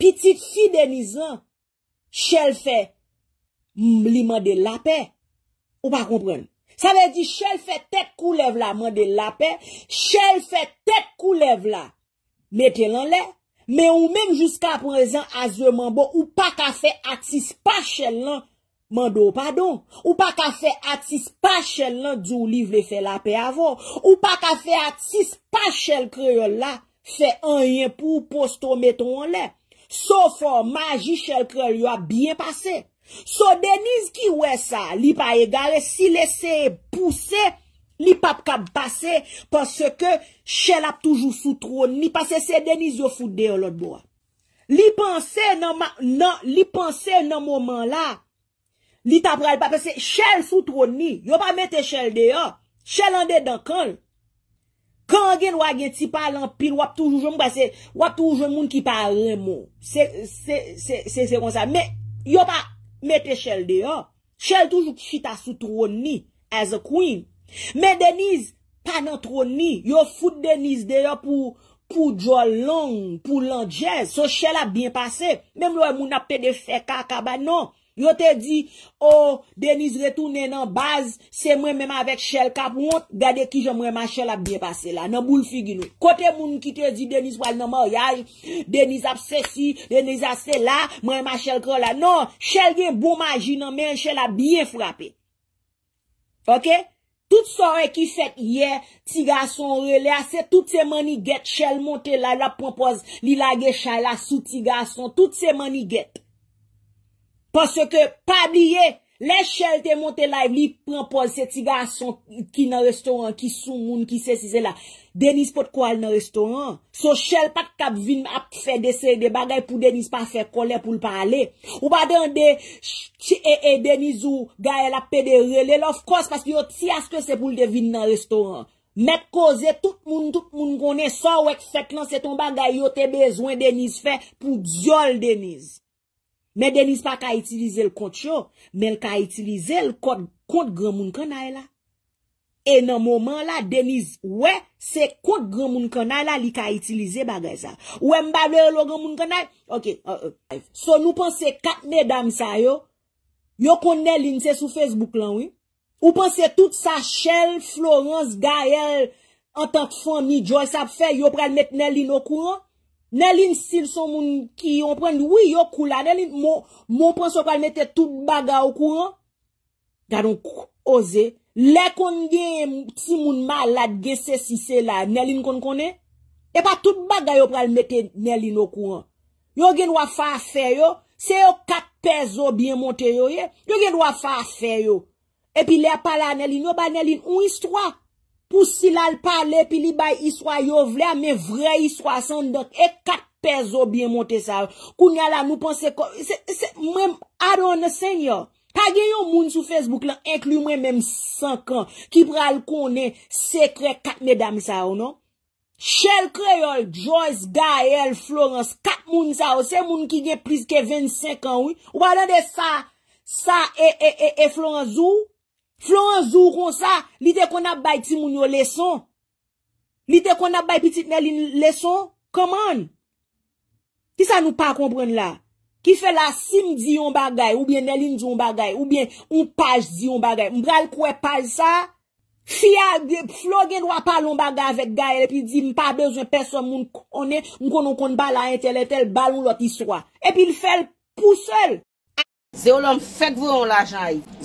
Pitit fi denizan, chel fe li mande lape, ou pa kompren. Sa ve di chel fe tek koulev la mande lape, chel fe tek koulev la mette lan le. Me ou menjouska prezen aze manbo ou pa ka fe atis pa chel lan mande ou padon. Ou pa ka fe atis pa chel lan di ou liv le fe lape avon. Ou pa ka fe atis pa chel kreu la fe anyen pou posto mette lan le. Sò fò magi chèl kèl yo ap byen pase. Sò Deniz ki wè sa, li pa egale, si lese pousse, li pa kap pase, pòsè ke chèl ap toujou foutroni, pòsè se Deniz yo foute deyo lòt bò. Li panse nan moman la, li tap ral pa, pòsè chèl foutroni, yo pa mette chèl deyo, chèl an dey dan konj. Kan gen wagen ti palan pil wap toujou joun moun, wap toujou joun moun ki pale moun, se kon sa, me yo pa mete chel deyon, chel toujou ki fitasou trouni, as a queen, me deniz, panan trouni, yo foute deniz deyon pou jolong, pou langèz, se chel ap bien pase, men moun apte de fèka kabanon, Yo te di, oh, Deniz retounen an baz, se mwen mèm avèk chèl kap moun, gade ki jom mwen ma chèl ap biye pase la. Nan moun figi nou. Kote moun ki te di, Deniz wale nan ma oyaj, Deniz ap se si, Deniz ap se la, mwen mwen chèl kro la. Non, chèl gen bon maji nan mèm, chèl ap biye frape. Ok? Tout sorè ki fèk yè, tiga son rele asè, tout se mani get, chèl monte la, la propose, li la ge chal la, sou tiga son, tout se mani get. Ponsè ke, pabliye, lè chèl te montè laiv li, pranpon se ti ga son ki nan restoran, ki sou moun, ki se si se la. Deniz pot kwa nan restoran? So chèl pat kap vin ap fè desè, de bagay pou Deniz pa fè kolè pou l'parle. Ou pa dè ndè, chè, e, e, Deniz ou, ga el ap pè de rele, lòf kos, paski yo ti aske se pou l'de vin nan restoran. Mèk koze, tout moun, tout moun konè, sa wèk fèk nan se ton bagay yo te bezwen, Deniz fè pou diol, Deniz. Men Deniz pa ka itilize l kote yo, men ka itilize l kote gwa moun kanay la. E nan mouman la, Deniz, wè, se kote gwa moun kanay la li ka itilize bagay sa. Wè mbable yo lo gwa moun kanay, ok. Euh, euh, so nou panse kat nedam sa yo, yo konnen linse sou Facebook lan wè. Ou panse tout sa Shell, Florence, Gayel, Antakfon, Midyoy sa pfe, yo pral metnen lin okou an. Nèlin sil son moun ki yon pren, wè yon kou la, nèlin moun pren son pral mette tout baga ou kou an, gwa don oze, lè kon gen si moun ma la gesè si se la, nèlin kon konen, epa tout baga yon pral mette nèlin ou kou an, yon gen wafan fe yo, se yo kat pezo byen monte yo ye, yon gen wafan fe yo, epi lè pala nèlin, yon ban nèlin un istwa, Pous si lal pale, pi li bay iswa yo vle, ame vre iswa sondok, e kat pezo biye monte sa ou. Koun yal a mou pense kon, mwen adon se nyo. Ta gen yon moun sou Facebook lan, ekli mwen mwen 5 an, ki pral konen sekre kat medam sa ou non? Che l kre yon, Joyce, Gael, Florence, kat moun sa ou, se moun ki gen plis ke 25 an ou, wala de sa, sa e, e, e, e Florence ou ou? Flou an zou kon sa, li te kon ap bay ti moun yo leson? Li te kon ap bay pitik nelin leson? Koman? Ki sa nou pa kompren la? Ki fe la sim di yon bagay, ou bien nelin di yon bagay, ou bien yon page di yon bagay. Mbra l kwe page sa? Fia, flou gen wapal yon bagay avek gaye, e pi di mpa bezwen peson moun kone, mkonon kon bala entele, tel balon loti swa. E pi l fel pou sel. Ze o lom fek vou yon la jayi.